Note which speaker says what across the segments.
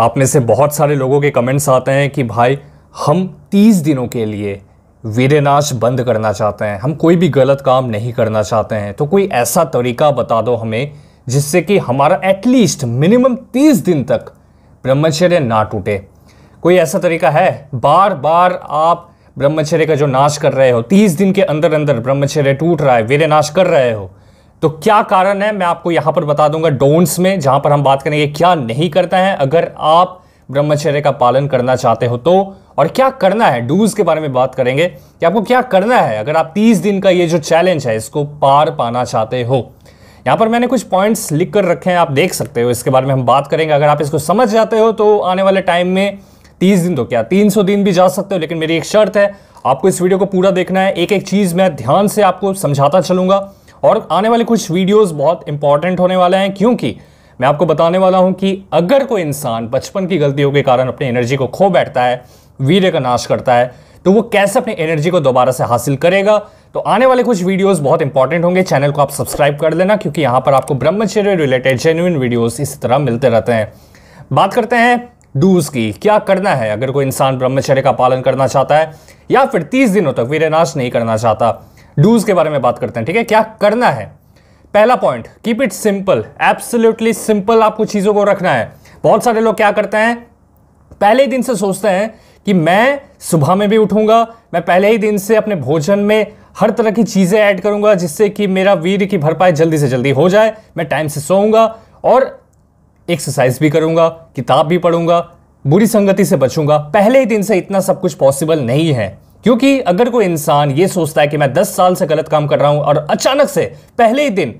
Speaker 1: आप में से बहुत सारे लोगों के कमेंट्स आते हैं कि भाई हम तीस दिनों के लिए वीरनाश बंद करना चाहते हैं हम कोई भी गलत काम नहीं करना चाहते हैं तो कोई ऐसा तरीका बता दो हमें जिससे कि हमारा एटलीस्ट मिनिमम तीस दिन तक ब्रह्मचर्य ना टूटे कोई ऐसा तरीका है बार बार आप ब्रह्मचर्य का जो नाश कर रहे हो तीस दिन के अंदर अंदर ब्रह्मचर्य टूट रहा है वीरनाश कर रहे हो तो क्या कारण है मैं आपको यहां पर बता दूंगा डोंट्स में जहां पर हम बात करेंगे क्या नहीं करता है अगर आप ब्रह्मचर्य का पालन करना चाहते हो तो और क्या करना है डूज के बारे में बात करेंगे कि आपको क्या करना है अगर आप 30 दिन का ये जो चैलेंज है इसको पार पाना चाहते हो यहां पर मैंने कुछ पॉइंट्स लिख कर रखे हैं आप देख सकते हो इसके बारे में हम बात करेंगे अगर आप इसको समझ जाते हो तो आने वाले टाइम में तीस दिन तो क्या तीन सौ दिन भी जा सकते हो लेकिन मेरी एक शर्त है आपको इस वीडियो को पूरा देखना है एक एक चीज़ मैं ध्यान से आपको समझाता चलूंगा और आने वाले कुछ वीडियोस बहुत इंपॉर्टेंट होने वाले हैं क्योंकि मैं आपको बताने वाला हूं कि अगर कोई इंसान बचपन की गलतियों के कारण अपनी एनर्जी को खो बैठता है वीर्य का नाश करता है तो वो कैसे अपनी एनर्जी को दोबारा से हासिल करेगा तो आने वाले कुछ वीडियोस बहुत इंपॉर्टेंट होंगे चैनल को आप सब्सक्राइब कर देना क्योंकि यहां पर आपको ब्रह्मचर्य रिलेटेड जेन्यून वीडियोस इस तरह मिलते रहते हैं बात करते हैं डूज की क्या करना है अगर कोई इंसान ब्रह्मचर्य का पालन करना चाहता है या फिर तीस दिनों तक नाश नहीं करना चाहता डूज के बारे में बात करते हैं ठीक है क्या करना है पहला point keep it simple absolutely simple आपको चीज़ों को रखना है बहुत सारे लोग क्या करते हैं पहले दिन से सोचते हैं कि मैं सुबह में भी उठूंगा मैं पहले ही दिन से अपने भोजन में हर तरह की चीज़ें ऐड करूंगा जिससे कि मेरा वीर की भरपाई जल्दी से जल्दी हो जाए मैं टाइम से सोऊंगा और एक्सरसाइज भी करूंगा किताब भी पढ़ूंगा बुरी संगति से बचूंगा पहले ही दिन से इतना सब कुछ पॉसिबल नहीं है क्योंकि अगर कोई इंसान ये सोचता है कि मैं 10 साल से गलत काम कर रहा हूं और अचानक से पहले ही दिन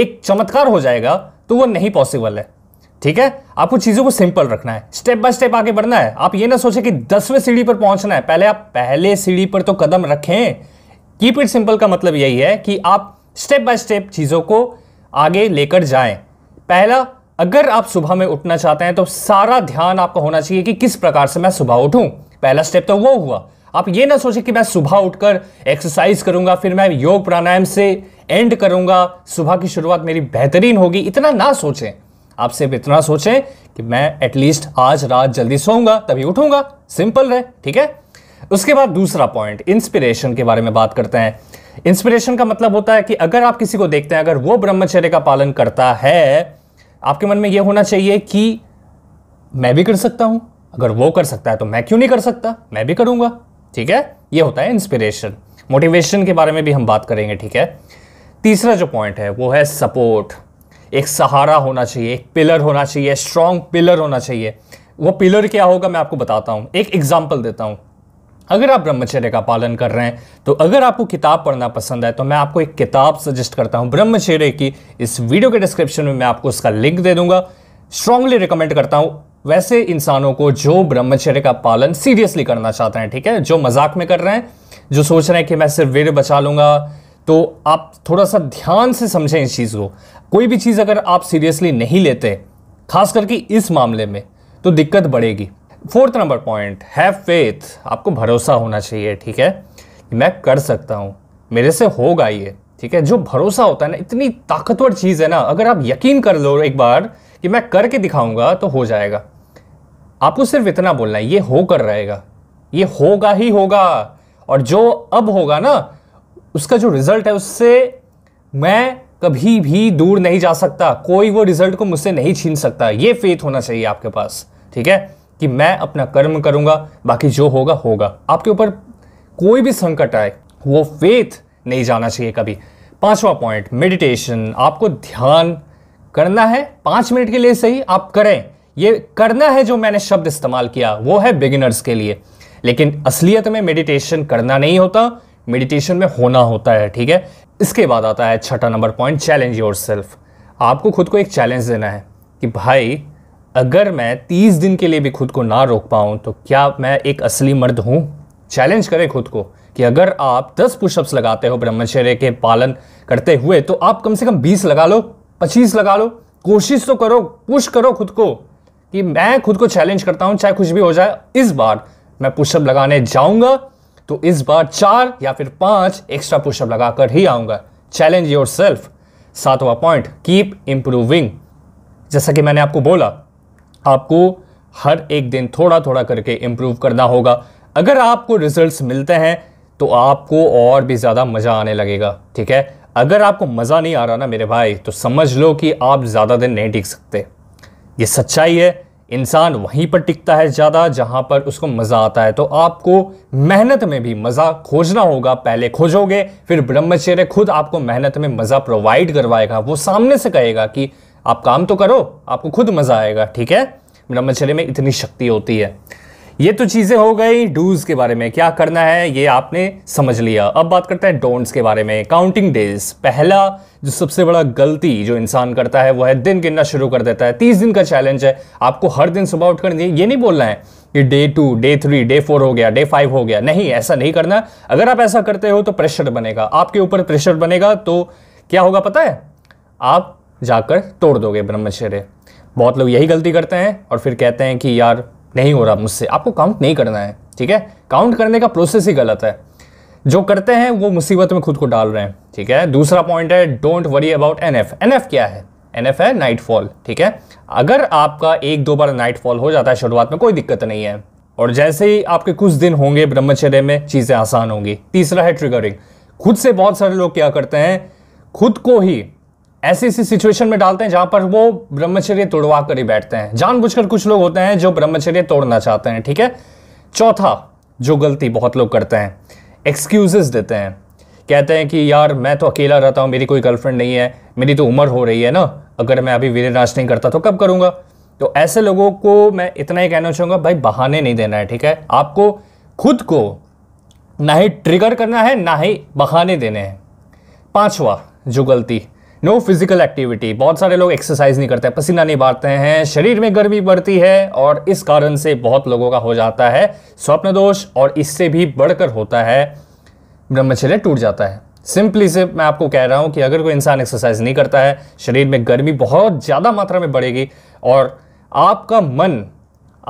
Speaker 1: एक चमत्कार हो जाएगा तो वो नहीं पॉसिबल है ठीक है आपको चीज़ों को सिंपल रखना है स्टेप बाय स्टेप आगे बढ़ना है आप ये ना सोचें कि दसवें सीढ़ी पर पहुंचना है पहले आप पहले सीढ़ी पर तो कदम रखें कीप इट सिंपल का मतलब यही है कि आप स्टेप बाय स्टेप चीज़ों को आगे लेकर जाएं पहला अगर आप सुबह में उठना चाहते हैं तो सारा ध्यान आपका होना चाहिए कि किस प्रकार से मैं सुबह उठूं पहला स्टेप तो वो हुआ आप ये ना सोचें कि मैं सुबह उठकर एक्सरसाइज करूंगा फिर मैं योग प्राणायाम से एंड करूंगा सुबह की शुरुआत मेरी बेहतरीन होगी इतना ना सोचें आप सिर्फ इतना सोचें कि मैं एटलीस्ट आज रात जल्दी सोऊंगा तभी उठूंगा सिंपल रहे ठीक है उसके बाद दूसरा पॉइंट इंस्पिरेशन के बारे में बात करते हैं इंस्पिरेशन का मतलब होता है कि अगर आप किसी को देखते हैं अगर वो ब्रह्मचर्य का पालन करता है आपके मन में यह होना चाहिए कि मैं भी कर सकता हूं अगर वो कर सकता है तो मैं क्यों नहीं कर सकता मैं भी करूंगा ठीक है ये होता है इंस्पिरेशन मोटिवेशन के बारे में भी हम बात करेंगे ठीक है तीसरा जो पॉइंट है वो है सपोर्ट एक सहारा होना चाहिए एक पिलर होना चाहिए स्ट्रॉन्ग पिलर होना चाहिए वो पिलर क्या होगा मैं आपको बताता हूँ एक एग्जाम्पल देता हूँ अगर आप ब्रह्मचर्य का पालन कर रहे हैं तो अगर आपको किताब पढ़ना पसंद है तो मैं आपको एक किताब सजेस्ट करता हूँ ब्रह्मचर्य की इस वीडियो के डिस्क्रिप्शन में मैं आपको उसका लिंक दे दूंगा स्ट्रांगली रिकमेंड करता हूँ वैसे इंसानों को जो ब्रह्मचर्य का पालन सीरियसली करना चाहते हैं ठीक है जो मजाक में कर रहे हैं जो सोच रहे हैं कि मैं सिर्फ वीर बचा लूंगा तो आप थोड़ा सा ध्यान से समझें इस चीज़ को कोई भी चीज़ अगर आप सीरियसली नहीं लेते खास करके इस मामले में तो दिक्कत बढ़ेगी fourth number point have faith आपको भरोसा होना चाहिए ठीक है मैं कर सकता हूँ मेरे से होगा ये ठीक है जो भरोसा होता है ना इतनी ताकतवर चीज़ है ना अगर आप यकीन कर लो एक बार कि मैं करके दिखाऊंगा तो हो जाएगा आपको सिर्फ इतना बोलना है ये होकर रहेगा ये होगा ही होगा और जो अब होगा ना उसका जो रिजल्ट है उससे मैं कभी भी दूर नहीं जा सकता कोई वो रिजल्ट को मुझसे नहीं छीन सकता ये फेथ होना चाहिए आपके पास ठीक है कि मैं अपना कर्म करूंगा बाकी जो होगा होगा आपके ऊपर कोई भी संकट आए वो फेथ नहीं जाना चाहिए कभी पांचवा पॉइंट मेडिटेशन आपको ध्यान करना है पांच मिनट के लिए सही आप करें ये करना है जो मैंने शब्द इस्तेमाल किया वो है बिगिनर्स के लिए लेकिन असलियत में मेडिटेशन करना नहीं होता मेडिटेशन में होना होता है ठीक है इसके बाद आता है छठा number point challenge yourself आपको खुद को एक चैलेंज देना है कि भाई अगर मैं तीस दिन के लिए भी खुद को ना रोक पाऊँ तो क्या मैं एक असली मर्द हूँ चैलेंज करें खुद को कि अगर आप दस पुशअप्स लगाते हो ब्रह्मचर्य के पालन करते हुए तो आप कम से कम बीस लगा लो पच्चीस लगा लो कोशिश तो करो पुश करो खुद को कि मैं खुद को चैलेंज करता हूं चाहे कुछ भी हो जाए इस बार मैं पुशअप लगाने जाऊंगा तो इस बार चार या फिर पांच एक्स्ट्रा पुशअप लगाकर ही आऊंगा चैलेंज योर सेल्फ सातवा पॉइंट कीप इम्प्रूविंग जैसा कि मैंने आपको बोला आपको हर एक दिन थोड़ा थोड़ा करके इंप्रूव करना होगा अगर आपको रिजल्ट्स मिलते हैं तो आपको और भी ज़्यादा मज़ा आने लगेगा ठीक है अगर आपको मज़ा नहीं आ रहा ना मेरे भाई तो समझ लो कि आप ज़्यादा दिन नहीं टिक सकते ये सच्चाई है इंसान वहीं पर टिकता है ज़्यादा जहाँ पर उसको मज़ा आता है तो आपको मेहनत में भी मज़ा खोजना होगा पहले खोजोगे फिर ब्रह्मचर्य खुद आपको मेहनत में मज़ा प्रोवाइड करवाएगा वो सामने से कहेगा कि आप काम तो करो आपको खुद मज़ा आएगा ठीक है ब्रह्मचर्य में इतनी शक्ति होती है ये तो चीज़ें हो गई डूज़ के बारे में क्या करना है ये आपने समझ लिया अब बात करते हैं डोंट्स के बारे में काउंटिंग डेज पहला जो सबसे बड़ा गलती जो इंसान करता है वो है दिन गिनना शुरू कर देता है तीस दिन का चैलेंज है आपको हर दिन सुबह उठ कर ये नहीं बोलना है कि day two day three day four हो गया डे फाइव हो गया नहीं ऐसा नहीं करना अगर आप ऐसा करते हो तो प्रेशर बनेगा आपके ऊपर प्रेशर बनेगा तो क्या होगा पता है आप जाकर तोड़ दोगे ब्रह्मचर्य बहुत लोग यही गलती करते हैं और फिर कहते हैं कि यार नहीं हो रहा मुझसे आपको काउंट नहीं करना है ठीक है काउंट करने का प्रोसेस ही गलत है जो करते हैं वो मुसीबत में खुद को डाल रहे हैं ठीक है दूसरा पॉइंट है don't worry about N F N F क्या है एन एफ है नाइट फॉल ठीक है अगर आपका एक दो बार नाइट फॉल हो जाता है शुरुआत में कोई दिक्कत नहीं है और जैसे ही आपके कुछ दिन होंगे ब्रह्मचर्य में चीज़ें आसान होंगी तीसरा है ट्रिगरिंग खुद से बहुत सारे लोग क्या करते हैं खुद को ही ऐसी ऐसी सिचुएशन में डालते हैं जहां पर वो ब्रह्मचर्य तोड़वा कर ही बैठते हैं जानबूझकर कुछ लोग होते हैं जो ब्रह्मचर्य तोड़ना चाहते हैं ठीक है चौथा जो गलती बहुत लोग करते हैं एक्सक्यूजेस देते हैं कहते हैं कि यार मैं तो अकेला रहता हूँ मेरी कोई गर्लफ्रेंड नहीं है मेरी तो उम्र हो रही है ना अगर मैं अभी वीर नहीं करता तो कब करूंगा तो ऐसे लोगों को मैं इतना ही कहना चाहूँगा भाई बहाने नहीं देना है ठीक है आपको खुद को ना ही ट्रिगर करना है ना ही बहाने देने हैं पाँचवा जो गलती नो फिजिकल एक्टिविटी बहुत सारे लोग एक्सरसाइज नहीं करते पसीना नहीं बांटते हैं शरीर में गर्मी बढ़ती है और इस कारण से बहुत लोगों का हो जाता है स्वप्न दोष और इससे भी बढ़कर होता है ब्रह्मचर्य टूट जाता है सिंपली से मैं आपको कह रहा हूँ कि अगर कोई इंसान एक्सरसाइज नहीं करता है शरीर में गर्मी बहुत ज़्यादा मात्रा में बढ़ेगी और आपका मन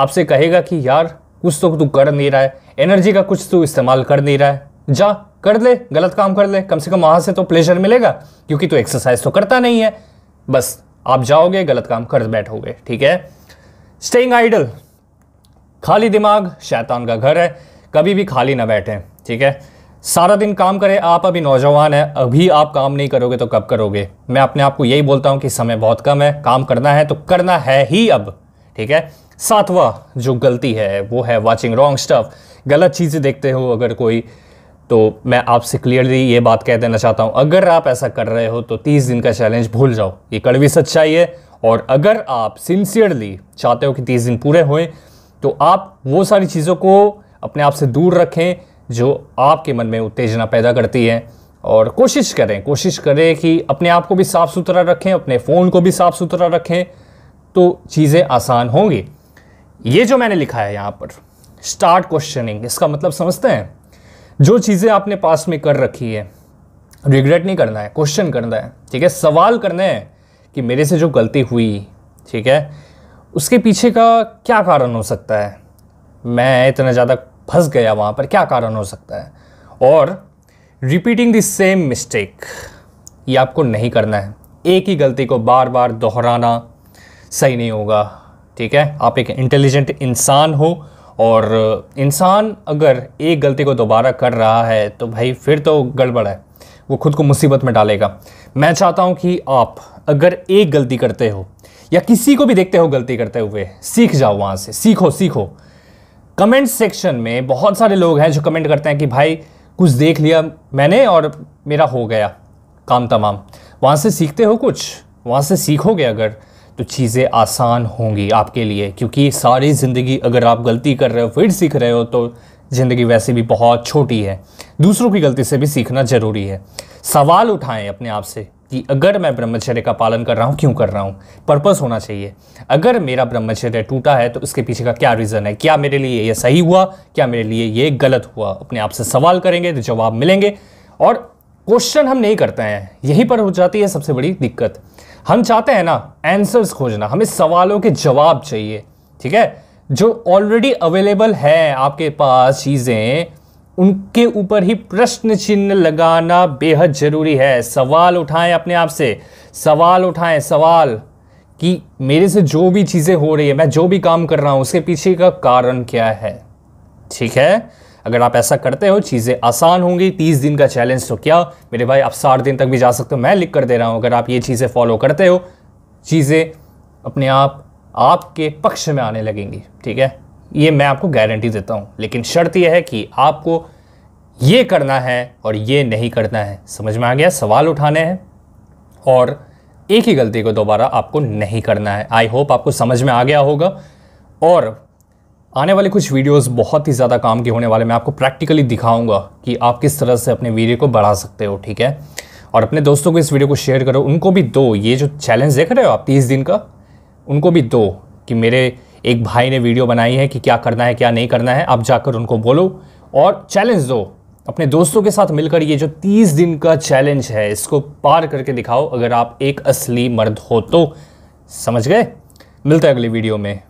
Speaker 1: आपसे कहेगा कि यार कुछ तो तू कर नहीं रहा है एनर्जी का कुछ तू इस्तेमाल कर नहीं रहा है जा कर ले गलत काम कर ले कम से कम वहां से तो प्लेजर मिलेगा क्योंकि तू एक्सरसाइज तो करता नहीं है बस आप जाओगे गलत काम कर बैठोगे ठीक है स्टेइंग आइडल खाली दिमाग शैतान का घर है कभी भी खाली ना बैठें ठीक है सारा दिन काम करें आप अभी नौजवान है अभी आप काम नहीं करोगे तो कब करोगे मैं अपने आप को यही बोलता हूं कि समय बहुत कम है काम करना है तो करना है ही अब ठीक है सातवां जो गलती है वो है वाचिंग रॉन्ग स्टफ गलत चीज़ें देखते हो अगर कोई तो मैं आपसे क्लियरली ये बात कह देना चाहता हूँ अगर आप ऐसा कर रहे हो तो तीस दिन का चैलेंज भूल जाओ ये कड़वी सच्चाई है और अगर आप सिंसियरली चाहते हो कि तीस दिन पूरे हों तो आप वो सारी चीज़ों को अपने आप से दूर रखें जो आपके मन में उत्तेजना पैदा करती है और कोशिश करें कोशिश करें कि अपने आप को भी साफ़ सुथरा रखें अपने फ़ोन को भी साफ़ सुथरा रखें तो चीज़ें आसान होंगी ये जो मैंने लिखा है यहाँ पर स्टार्ट क्वेश्चनिंग इसका मतलब समझते हैं जो चीज़ें आपने पास में कर रखी है रिग्रेट नहीं करना है क्वेश्चन करना है ठीक है सवाल करना है कि मेरे से जो गलती हुई ठीक है उसके पीछे का क्या कारण हो सकता है मैं इतना ज़्यादा फंस गया वहाँ पर क्या कारण हो सकता है और रिपीटिंग द सेम मिस्टेक ये आपको नहीं करना है एक ही गलती को बार बार दोहराना सही नहीं होगा ठीक है आप एक इंटेलिजेंट इंसान हो और इंसान अगर एक गलती को दोबारा कर रहा है तो भाई फिर तो गड़बड़ है वो खुद को मुसीबत में डालेगा मैं चाहता हूँ कि आप अगर एक गलती करते हो या किसी को भी देखते हो गलती करते हुए सीख जाओ वहाँ से सीखो सीखो कमेंट सेक्शन में बहुत सारे लोग हैं जो कमेंट करते हैं कि भाई कुछ देख लिया मैंने और मेरा हो गया काम तमाम वहाँ से सीखते हो कुछ वहाँ से सीखोगे अगर तो चीज़ें आसान होंगी आपके लिए क्योंकि सारी ज़िंदगी अगर आप गलती कर रहे हो फिर सीख रहे हो तो ज़िंदगी वैसे भी बहुत छोटी है दूसरों की गलती से भी सीखना ज़रूरी है सवाल उठाएं अपने आप से कि अगर मैं ब्रह्मचर्य का पालन कर रहा हूँ क्यों कर रहा हूँ पर्पस होना चाहिए अगर मेरा ब्रह्मचर्य टूटा है तो उसके पीछे का क्या रीज़न है क्या मेरे लिए ये सही हुआ क्या मेरे लिए ये गलत हुआ अपने आप से सवाल करेंगे तो जवाब मिलेंगे और क्वेश्चन हम नहीं करते हैं यहीं पर हो जाती है सबसे बड़ी दिक्कत हम चाहते हैं ना आंसर्स खोजना हमें सवालों के जवाब चाहिए ठीक है जो ऑलरेडी अवेलेबल है आपके पास चीज़ें उनके ऊपर ही प्रश्न चिन्ह लगाना बेहद ज़रूरी है सवाल उठाएं अपने आप से सवाल उठाएं सवाल कि मेरे से जो भी चीज़ें हो रही है मैं जो भी काम कर रहा हूँ उसके पीछे का कारण क्या है ठीक है अगर आप ऐसा करते हो चीज़ें आसान होंगी तीस दिन का चैलेंज तो क्या मेरे भाई आप साठ दिन तक भी जा सकते हो मैं लिख कर दे रहा हूँ अगर आप ये चीज़ें फॉलो करते हो चीज़ें अपने आप आपके पक्ष में आने लगेंगी ठीक है ये मैं आपको गारंटी देता हूँ लेकिन शर्त यह है कि आपको ये करना है और ये नहीं करना है समझ में आ गया सवाल उठाने हैं और एक ही गलती को दोबारा आपको नहीं करना है आई होप आपको समझ में आ गया होगा और आने वाले कुछ वीडियोस बहुत ही ज़्यादा काम के होने वाले मैं आपको प्रैक्टिकली दिखाऊंगा कि आप किस तरह से अपने वीडियो को बढ़ा सकते हो ठीक है और अपने दोस्तों को इस वीडियो को शेयर करो उनको भी दो ये जो चैलेंज देख रहे हो आप तीस दिन का उनको भी दो कि मेरे एक भाई ने वीडियो बनाई है कि क्या करना है क्या नहीं करना है आप जाकर उनको बोलो और चैलेंज दो अपने दोस्तों के साथ मिलकर ये जो तीस दिन का चैलेंज है इसको पार करके दिखाओ अगर आप एक असली मर्द हो तो समझ गए मिलते हैं अगली वीडियो में